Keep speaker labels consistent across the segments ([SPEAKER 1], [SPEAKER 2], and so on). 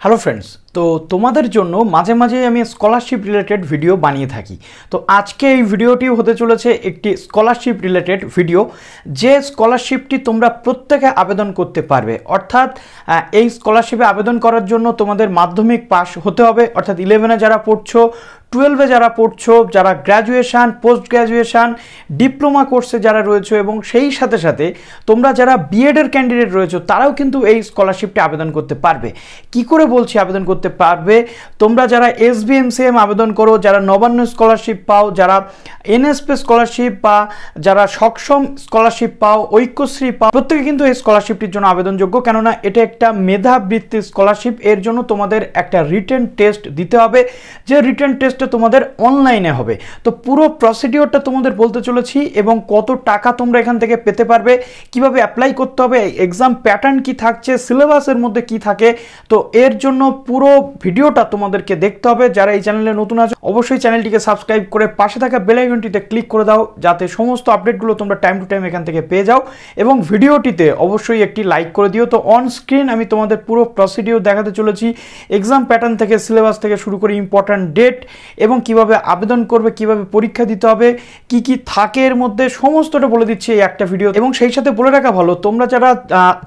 [SPEAKER 1] Hello friends, তো তোমাদের জন্য মাঝে মাঝে আমি স্কলারশিপ রিলেটেড ভিডিও বানিয়ে থাকি তো আজকে এই ভিডিওটি হতে চলেছে একটি স্কলারশিপ রিলেটেড ভিডিও যে স্কলারশিপটি তোমরা প্রত্যেকে আবেদন করতে পারবে অর্থাৎ এই স্কলারশিপে আবেদন করার জন্য তোমাদের মাধ্যমিক পাস হতে হবে অর্থাৎ ইলেভেনে যারা পড়ছো টুয়েলভে যারা পড়ছো যারা গ্র্যাজুয়েশান পোস্ট গ্র্যাজুয়েশান ডিপ্লোমা কোর্সে যারা রয়েছে এবং সেই সাথে সাথে তোমরা যারা বিএডের ক্যান্ডিডেট রয়েছ তারাও কিন্তু এই স্কলারশিপটি আবেদন করতে পারবে কি করে বলছি আবেদন করতে করতে পারবে তোমরা যারা এস আবেদন করো যারা নবান্ন স্কলারশিপ পাও যারা এনএসপি স্কলারশিপ বা যারা সক্ষম স্কলারশিপ পাও ঐক্যশ্রী পাও প্রত্যেকে কিন্তু এই স্কলারশিপটির জন্য আবেদনযোগ্য কেননা এটা একটা মেধাবৃত্তি স্কলারশিপ এর জন্য তোমাদের একটা রিটেন টেস্ট দিতে হবে যে রিটেন টেস্টটা তোমাদের অনলাইনে হবে তো পুরো প্রসিডিওরটা তোমাদের বলতে চলেছি এবং কত টাকা তোমরা এখান থেকে পেতে পারবে কিভাবে অ্যাপ্লাই করতে হবে এক্সাম প্যাটার্ন কি থাকছে সিলেবাসের মধ্যে কি থাকে তো এর জন্য পুরো ভিডিওটা তোমাদেরকে দেখতে হবে যারা এই চ্যানেলে নতুন আছো অবশ্যই চ্যানেলটিকে সাবস্ক্রাইব করে পাশে থাকা বেলাইকনটিতে ক্লিক করে দাও যাতে সমস্ত আপডেটগুলো তোমরা টাইম টু টাইম এখান থেকে পেয়ে যাও এবং ভিডিওটিতে অবশ্যই একটি লাইক করে দিও তো অন স্ক্রিন আমি তোমাদের পুরো প্রসিডিওর দেখাতে চলেছি এক্সাম প্যাটার্ন থেকে সিলেবাস থেকে শুরু করে ইম্পর্ট্যান্ট ডেট এবং কিভাবে আবেদন করবে কিভাবে পরীক্ষা দিতে হবে কি কি থাকে এর মধ্যে সমস্তটা বলে দিচ্ছি এই একটা ভিডিও এবং সেই সাথে বলে রাখা ভালো তোমরা যারা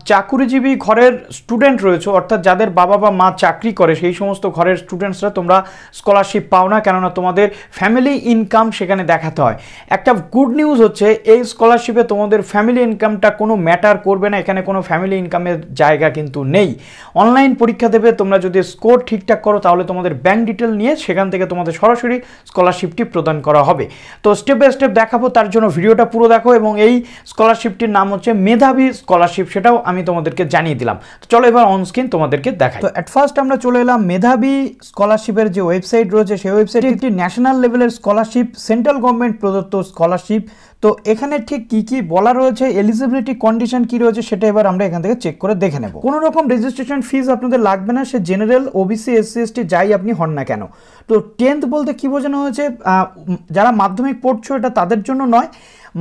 [SPEAKER 1] চাকুরিজীবী ঘরের স্টুডেন্ট রয়েছে অর্থাৎ যাদের বাবা বা মা চাকরি করে করে সেই সমস্ত ঘরের স্টুডেন্টসরা তোমরা স্কলারশিপ পাও না কেননা তোমাদের ফ্যামিলি ইনকাম সেখানে দেখাতে হয় একটা গুড নিউজ হচ্ছে এই স্কলারশিপে তোমাদের ফ্যামিলি ইনকামটা কোনো ম্যাটার করবে না এখানে কোনো ফ্যামিলি ইনকামের জায়গা কিন্তু নেই অনলাইন পরীক্ষা দেবে তোমরা যদি স্কোর ঠিকঠাক করো তাহলে তোমাদের ব্যাংক ডিটেল নিয়ে সেখান থেকে তোমাদের সরাসরি স্কলারশিপটি প্রদান করা হবে তো স্টেপ বাই স্টেপ দেখাবো তার জন্য ভিডিওটা পুরো দেখো এবং এই স্কলারশিপটির নাম হচ্ছে মেধাবী স্কলারশিপ সেটাও আমি তোমাদেরকে জানিয়ে দিলাম তো চলো এবার অনস্ক্রিন তোমাদেরকে দেখাই তো অ্যাট ফার্স্ট আমরা চলে এলাম মেধাবী স্কলারশিপের যে ওয়েবসাইট রয়েছে সেই ওয়েবসাইট একটি ন্যাশনাল লেভেলের স্কলারশিপ সেন্ট্রাল গভর্নমেন্ট প্রদত্ত স্কলারশিপ তো এখানে ঠিক কি কি বলা রয়েছে এলিজিবিলিটি কন্ডিশন কি রয়েছে সেটা এবার আমরা এখান থেকে চেক করে দেখে নেব কোনো রকম রেজিস্ট্রেশন ফিজ আপনাদের লাগবে না সে জেনারেল ওবিসি এসসি এসটি যাই আপনি হন না কেন তো টেন্থ বলতে কি বোঝানো হয়েছে যারা মাধ্যমিক পড়ছো এটা তাদের জন্য নয়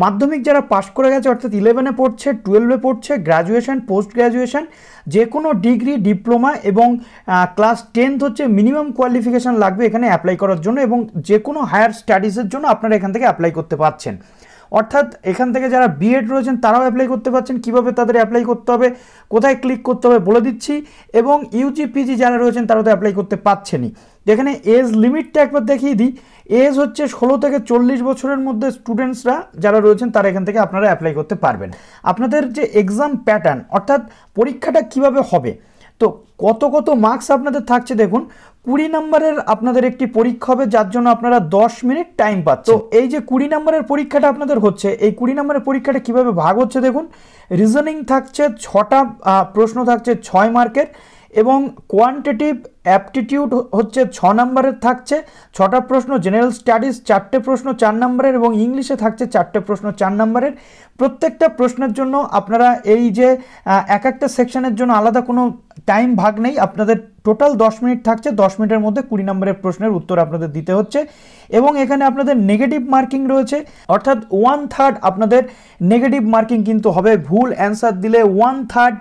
[SPEAKER 1] মাধ্যমিক যারা পাশ করে গেছে অর্থাৎ ইলেভেনে পড়ছে টুয়েলভে পড়ছে গ্র্যাজুয়েশন পোস্ট গ্রাজুয়েশন যে কোনো ডিগ্রি ডিপ্লোমা এবং ক্লাস টেন্থ হচ্ছে মিনিমাম কোয়ালিফিকেশান লাগবে এখানে অ্যাপ্লাই করার জন্য এবং যে কোনো হায়ার স্টাডিজের জন্য আপনারা এখান থেকে অ্যাপ্লাই করতে পারছেন অর্থাৎ এখান থেকে যারা বিএড রয়েছেন তারাও অ্যাপ্লাই করতে পারছেন কিভাবে তাদের অ্যাপ্লাই করতে হবে কোথায় ক্লিক করতে হবে বলে দিচ্ছি এবং ইউজি পিজি যারা রয়েছেন তারা তো অ্যাপ্লাই করতে পারছেনই যেখানে এজ লিমিটটা একবার দেখিয়ে দিই এজ হচ্ছে ষোলো থেকে চল্লিশ বছরের মধ্যে স্টুডেন্টসরা যারা রয়েছেন তারা এখান থেকে আপনারা অ্যাপ্লাই করতে পারবেন আপনাদের যে এক্সাম প্যাটার্ন অর্থাৎ পরীক্ষাটা কিভাবে হবে তো কত কত মার্কস আপনাদের থাকছে দেখুন কুড়ি নম্বরের আপনাদের একটি পরীক্ষা হবে যার জন্য আপনারা দশ মিনিট টাইম পাচ্ছেন তো এই যে কুড়ি নম্বরের পরীক্ষাটা আপনাদের হচ্ছে এই কুড়ি নম্বরের পরীক্ষাটা কিভাবে ভাগ হচ্ছে দেখুন রিজনিং থাকছে ছটা প্রশ্ন থাকছে ছয় মার্কের এবং কোয়ান্টিটিভ অ্যাপটিটিউড হচ্ছে ছ নম্বরের থাকছে ছটা প্রশ্ন জেনারেল স্টাডিজ চারটে প্রশ্ন চার নম্বরের এবং ইংলিশে থাকছে চারটে প্রশ্ন চার নম্বরের প্রত্যেকটা প্রশ্নের জন্য আপনারা এই যে এক একটা সেকশনের জন্য আলাদা কোনো টাইম ভাগ নেই আপনাদের টোটাল দশ মিনিট থাকছে দশ মিনিটের মধ্যে কুড়ি নম্বরের প্রশ্নের উত্তর আপনাদের দিতে হচ্ছে এবং এখানে আপনাদের নেগেটিভ মার্কিং রয়েছে অর্থাৎ ওয়ান থার্ড আপনাদের নেগেটিভ মার্কিং কিন্তু হবে ভুল অ্যান্সার দিলে ওয়ান থার্ড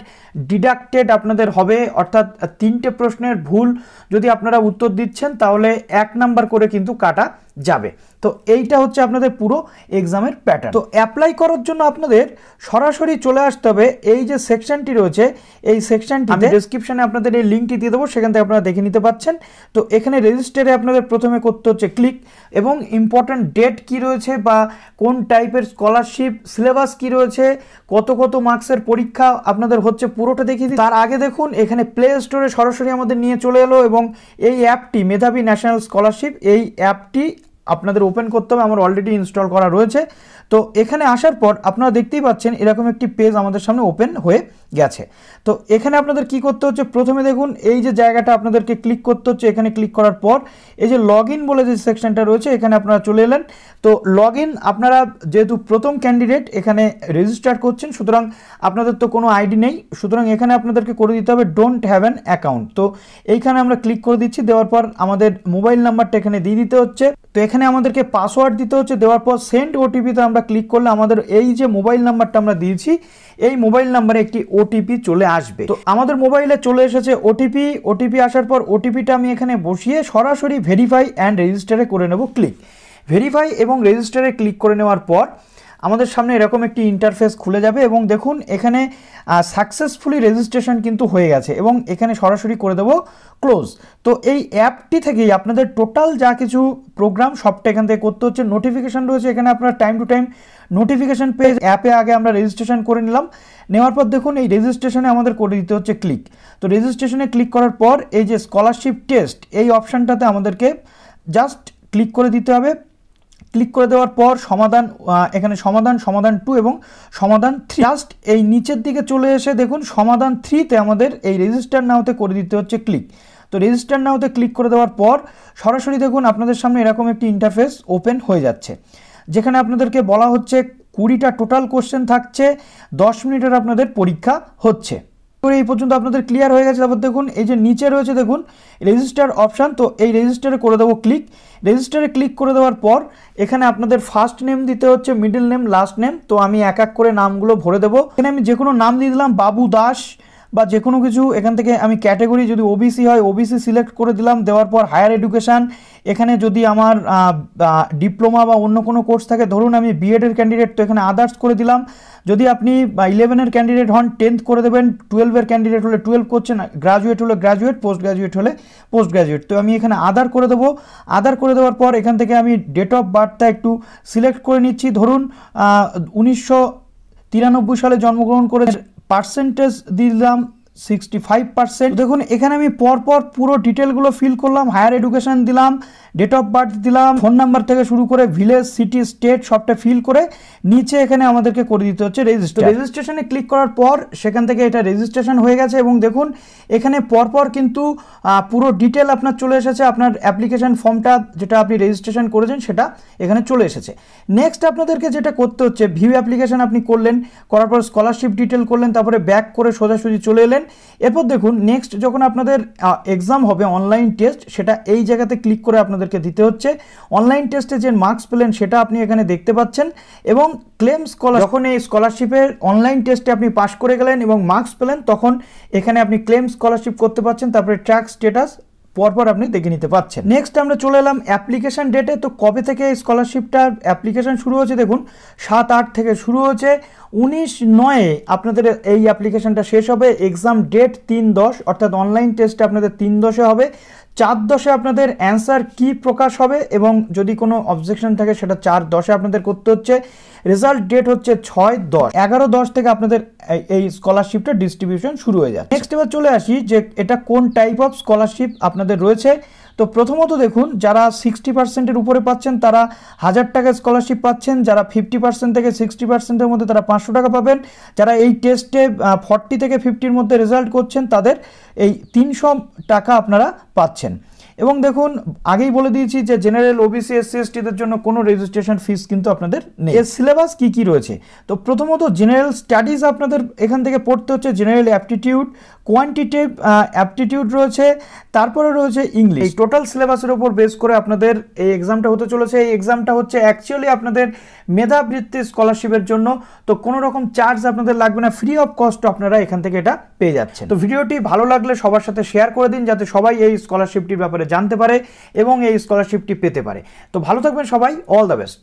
[SPEAKER 1] ডিডাক্টেড আপনাদের হবে অর্থাৎ তিনটে প্রশ্নের ভুল যদি আপনারা উত্তর দিচ্ছেন তাহলে এক নাম্বার করে কিন্তু কাটা যাবে তো এইটা হচ্ছে আপনাদের পুরো এক্সামের প্যাটার্ন তো অ্যাপ্লাই করার জন্য আপনাদের সরাসরি চলে আসতে হবে এই যে সেকশনটি রয়েছে এই সেকশনটি ডিসক্রিপশানে আপনাদের এই লিঙ্কটি দিয়ে দেবো সেখান থেকে আপনারা দেখে নিতে পাচ্ছেন তো এখানে রেজিস্টারে আপনাদের প্রথমে করতে হচ্ছে ক্লিক এবং ইম্পর্ট্যান্ট ডেট কি রয়েছে বা কোন টাইপের স্কলারশিপ সিলেবাস কি রয়েছে কত কত মার্কসের পরীক্ষা আপনাদের হচ্ছে পুরোটা দেখিয়ে দিই তার আগে দেখুন এখানে প্লে স্টোরে সরাসরি আমাদের নিয়ে চলে এলো এবং এই অ্যাপটি মেধাবী ন্যাশনাল স্কলারশিপ এই অ্যাপটি আপনাদের ওপেন করতে হবে আমার অলরেডি ইনস্টল করা রয়েছে তো এখানে আসার পর আপনারা দেখতেই পাচ্ছেন এরকম একটি পেজ আমাদের সামনে ওপেন হয়ে গেছে তো এখানে আপনাদের কি করতে হচ্ছে প্রথমে দেখুন এই যে জায়গাটা আপনাদেরকে ক্লিক করতে হচ্ছে এখানে ক্লিক করার পর এই যে লগ বলে যে সেকশনটা রয়েছে এখানে আপনারা চলে এলেন তো লগ আপনারা যেহেতু প্রথম ক্যান্ডিডেট এখানে রেজিস্টার করছেন সুতরাং আপনাদের তো কোনো আইডি নেই সুতরাং এখানে আপনাদেরকে করে দিতে হবে ডোন্ট হ্যাভ অ্যান অ্যাকাউন্ট তো এইখানে আমরা ক্লিক করে দিচ্ছি দেওয়ার পর আমাদের মোবাইল নাম্বারটা এখানে দিয়ে দিতে হচ্ছে তো এখানে আমাদেরকে পাসওয়ার্ড দিতে হচ্ছে দেওয়ার পর সেন্ড ওটিপিতে আমরা আমরা ক্লিক করলে আমাদের এই যে মোবাইল নাম্বারটা আমরা দিয়েছি এই মোবাইল নাম্বারে একটি ওটিপি চলে আসবে তো আমাদের মোবাইলে চলে এসেছে ওটিপি ওটিপি আসার পর ওটিপিটা আমি এখানে বসিয়ে সরাসরি ভেরিফাই অ্যান্ড রেজিস্টারে করে নেব ক্লিক ভেরিফাই এবং রেজিস্টারে ক্লিক করে নেওয়ার পর আমাদের সামনে এরকম একটি ইন্টারফেস খুলে যাবে এবং দেখুন এখানে সাকসেসফুলি রেজিস্ট্রেশন কিন্তু হয়ে গেছে এবং এখানে সরাসরি করে দেব ক্লোজ তো এই অ্যাপটি থেকেই আপনাদের টোটাল যা কিছু প্রোগ্রাম সবটা এখান থেকে করতে হচ্ছে নোটিফিকেশান রয়েছে এখানে আপনার টাইম টু টাইম নোটিফিকেশান পেয়ে অ্যাপে আগে আমরা রেজিস্ট্রেশন করে নিলাম নেওয়ার পর দেখুন এই রেজিস্ট্রেশনে আমাদের করে দিতে হচ্ছে ক্লিক তো রেজিস্ট্রেশনে ক্লিক করার পর এই যে স্কলারশিপ টেস্ট এই অপশানটাতে আমাদেরকে জাস্ট ক্লিক করে দিতে হবে ক্লিক করে দেওয়ার পর সমাধান এখানে সমাধান সমাধান টু এবং সমাধান থ্রি জাস্ট এই নিচের দিকে চলে এসে দেখুন সমাধান থ্রিতে আমাদের এই রেজিস্টার নাওতে করে দিতে হচ্ছে ক্লিক তো রেজিস্টার নাওতে ক্লিক করে দেওয়ার পর সরাসরি দেখুন আপনাদের সামনে এরকম একটি ইন্টারফেস ওপেন হয়ে যাচ্ছে যেখানে আপনাদেরকে বলা হচ্ছে কুড়িটা টোটাল কোশ্চেন থাকছে দশ মিনিটের আপনাদের পরীক্ষা হচ্ছে এই পর্যন্ত আপনাদের ক্লিয়ার হয়ে গেছে তারপর দেখুন এই যে নিচে রয়েছে দেখুন রেজিস্টার অপশান তো এই রেজিস্টারে করে দেবো ক্লিক রেজিস্টারে ক্লিক করে দেওয়ার পর এখানে আপনাদের ফার্স্ট নেম দিতে হচ্ছে মিডল নেম লাস্ট নেম তো আমি এক এক করে নামগুলো ভরে দেবো এখানে আমি যে কোনো নাম দিয়ে দিলাম বাবু দাস বা যে কোনো কিছু এখান থেকে আমি ক্যাটাগরি যদি ওবিসি হয় ওবিসি সিলেক্ট করে দিলাম দেওয়ার পর হায়ার এডুকেশান এখানে যদি আমার ডিপ্লোমা বা অন্য কোনো কোর্স থাকে ধরুন আমি বিএডের ক্যান্ডিডেট তো এখানে আদার্স করে দিলাম যদি আপনি ইলেভেনের ক্যান্ডিডেট হন টেন্থ করে দেবেন টুয়েলভের ক্যান্ডিডেট হলে টুয়েলভ করছেন গ্রাজুয়েট হলে গ্রাজুয়েট পোস্ট গ্রাজুয়েট হলে পোস্ট গ্রাজুয়েট তো আমি এখানে আদার করে দেবো আদার করে দেওয়ার পর এখান থেকে আমি ডেট অফ বার্থটা একটু সিলেক্ট করে নিচ্ছি ধরুন উনিশশো তিরানব্বই সালে জন্মগ্রহণ করে পার্সেন্টেজ দিলাম সিক্সটি ফাইভ পার্সেন্ট দেখুন এখানে আমি পরপর পুরো ডিটেলগুলো ফিল করলাম হায়ার এডুকেশন দিলাম ডেট অফ বার্থ দিলাম ফোন নাম্বার থেকে শুরু করে ভিলেজ সিটি স্টেট সবটা ফিল করে নিচে এখানে আমাদেরকে করে দিতে হচ্ছে রেজিস্ট্রেশন রেজিস্ট্রেশনে ক্লিক করার পর সেখান থেকে এটা রেজিস্ট্রেশন হয়ে গেছে এবং দেখুন এখানে পরপর কিন্তু পুরো ডিটেল আপনার চলে এসেছে আপনার অ্যাপ্লিকেশন ফর্মটা যেটা আপনি রেজিস্ট্রেশন করেছেন সেটা এখানে চলে এসেছে নেক্সট আপনাদেরকে যেটা করতে হচ্ছে ভিউ অ্যাপ্লিকেশন আপনি করলেন করার পর স্কলারশিপ ডিটেল করলেন তারপরে ব্যাক করে সোজাসুজি চলে এলেন এরপর দেখুন নেক্সট যখন আপনাদের এক্সাম হবে অনলাইন টেস্ট সেটা এই জায়গাতে ক্লিক করে আপনাদের আপনাদেরকে দিতে হচ্ছে অনলাইন টেস্টে যে মার্কস পেলেন সেটা আপনি এখানে দেখতে পাচ্ছেন এবং ক্লেম স্কলার যখন এই স্কলারশিপের অনলাইন টেস্টে আপনি পাশ করে গেলেন এবং মার্কস পেলেন তখন এখানে আপনি ক্লেম স্কলারশিপ করতে পারছেন তারপরে ট্র্যাক স্ট্যাটাস পরপর আপনি দেখে নিতে পাচ্ছেন নেক্সট আমরা চলে এলাম অ্যাপ্লিকেশান ডেটে তো কবে থেকে স্কলারশিপটার অ্যাপ্লিকেশান শুরু হয়েছে দেখুন সাত আট থেকে শুরু হয়েছে উনিশ নয়ে আপনাদের এই অ্যাপ্লিকেশনটা শেষ হবে এক্সাম ডেট তিন দশ অর্থাৎ অনলাইন টেস্টে আপনাদের তিন দশে হবে চার দশে আপনাদের অ্যান্সার কি প্রকাশ হবে এবং যদি কোনো অবজেকশন থাকে সেটা চার দশে আপনাদের করতে হচ্ছে রেজাল্ট ডেট হচ্ছে ছয় দশ এগারো দশ থেকে আপনাদের এই স্কলারশিপটা ডিস্ট্রিবিউশন শুরু হয়ে যায় নেক্সট এবার চলে আসি যে এটা কোন টাইপ অফ স্কলারশিপ আপনাদের রয়েছে তো প্রথমত দেখুন যারা সিক্সটি পার্সেন্টের উপরে পাচ্ছেন তারা হাজার টাকা স্কলারশিপ পাচ্ছেন যারা ফিফটি পার্সেন্ট থেকে সিক্সটি পার্সেন্টের মধ্যে তারা পাঁচশো টাকা পাবেন যারা এই টেস্টে ফর্টি থেকে ফিফটির মধ্যে রেজাল্ট করছেন তাদের এই তিনশো টাকা আপনারা পাচ্ছেন এবং দেখুন আগেই বলে দিয়েছি যে জেনারেল ওবিসি এসসি টিদের জন্য কোনো রেজিস্ট্রেশন ফিস কিন্তু আপনাদের নেই এর সিলেবাস কী কী রয়েছে তো প্রথমত জেনারেল স্টাডিজ আপনাদের এখান থেকে পড়তে হচ্ছে জেনারেল অ্যাপটিটিউড কোয়ান্টিটিভ অ্যাপটিটিউড রয়েছে তারপরে রয়েছে ইংলিশ এই টোটাল সিলেবাসের ওপর বেস করে আপনাদের এই এক্সামটা হতে চলেছে এই এক্সামটা হচ্ছে অ্যাকচুয়ালি আপনাদের মেধাবৃত্তি স্কলারশিপের জন্য তো কোনো রকম চার্জ আপনাদের লাগবে না ফ্রি অফ কস্ট আপনারা এখান থেকে এটা পেয়ে যাচ্ছেন তো ভিডিওটি ভালো লাগলে সবার সাথে শেয়ার করে দিন যাতে সবাই এই স্কলারশিপটির ব্যাপারে জানতে পারে এবং এই স্কলারশিপটি পেতে পারে তো ভালো থাকবেন সবাই অল দ্য বেস্ট